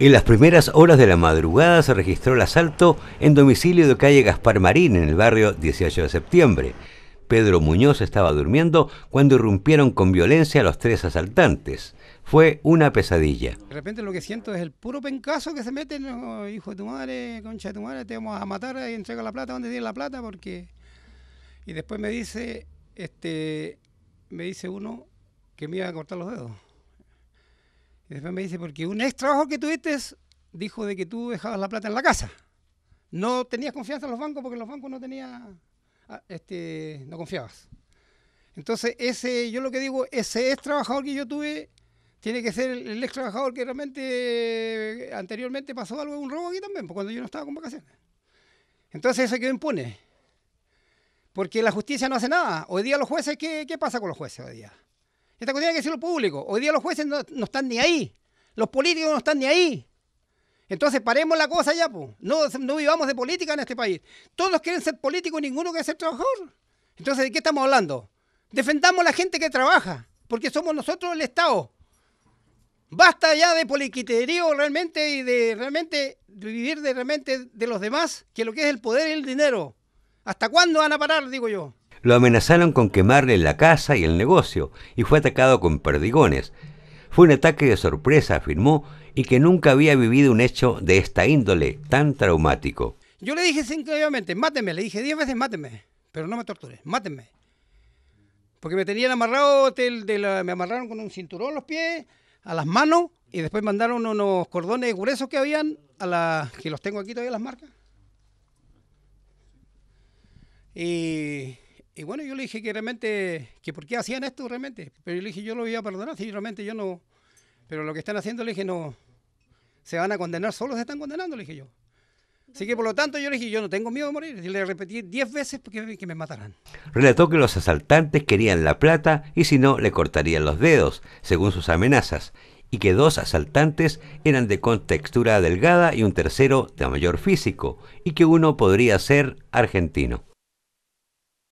En las primeras horas de la madrugada se registró el asalto en domicilio de calle Gaspar Marín, en el barrio 18 de septiembre. Pedro Muñoz estaba durmiendo cuando irrumpieron con violencia a los tres asaltantes. Fue una pesadilla. De repente lo que siento es el puro pencazo que se mete, hijo de tu madre, concha de tu madre, te vamos a matar y entrega la plata, ¿dónde tienes la plata? Porque... Y después me dice, este, me dice uno que me iba a cortar los dedos. Y después me dice, porque un ex trabajador que tuviste dijo de que tú dejabas la plata en la casa. No tenías confianza en los bancos porque los bancos no tenían, ah, este, no confiabas. Entonces, ese, yo lo que digo, ese ex trabajador que yo tuve tiene que ser el, ex trabajador que realmente anteriormente pasó algo, un robo aquí también, pues, cuando yo no estaba con vacaciones. Entonces, eso que impone. Porque la justicia no hace nada. Hoy día los jueces, ¿qué, qué pasa con los jueces hoy día? Esta cuestión hay que decirlo público. Hoy día los jueces no, están ni ahí. Los políticos no están ni ahí. Entonces paremos la cosa ya, pues. No, vivamos de política en este país. Todos quieren ser políticos, ninguno quiere ser trabajador. Entonces, ¿de qué estamos hablando? Defendamos a la gente que trabaja, porque somos nosotros el Estado. Basta ya de poliquiterío realmente y de realmente vivir de realmente de los demás, que lo que es el poder y el dinero. ¿Hasta cuándo van a parar, digo yo? Lo amenazaron con quemarle la casa y el negocio y fue atacado con perdigones. Fue un ataque de sorpresa, afirmó, y que nunca había vivido un hecho de esta índole tan traumático. Yo le dije simplemente, máteme, le dije diez veces, máteme, pero no me tortures, máteme. Porque me tenían amarrado, me amarraron con un cinturón los pies, a las manos, y después mandaron unos cordones gruesos que habían, a la, que los tengo aquí todavía las marcas. Y y bueno, yo le dije que realmente, que por qué hacían esto realmente. Pero yo le dije, yo lo voy a perdonar, si realmente yo no. Pero lo que están haciendo, le dije, no. Se van a condenar, solo se están condenando, le dije yo. Así que por lo tanto yo le dije, yo no tengo miedo de morir. Y le repetí diez veces porque, que me matarán. Relató que los asaltantes querían la plata y si no le cortarían los dedos, según sus amenazas, y que dos asaltantes eran de contextura delgada y un tercero de mayor físico, y que uno podría ser argentino.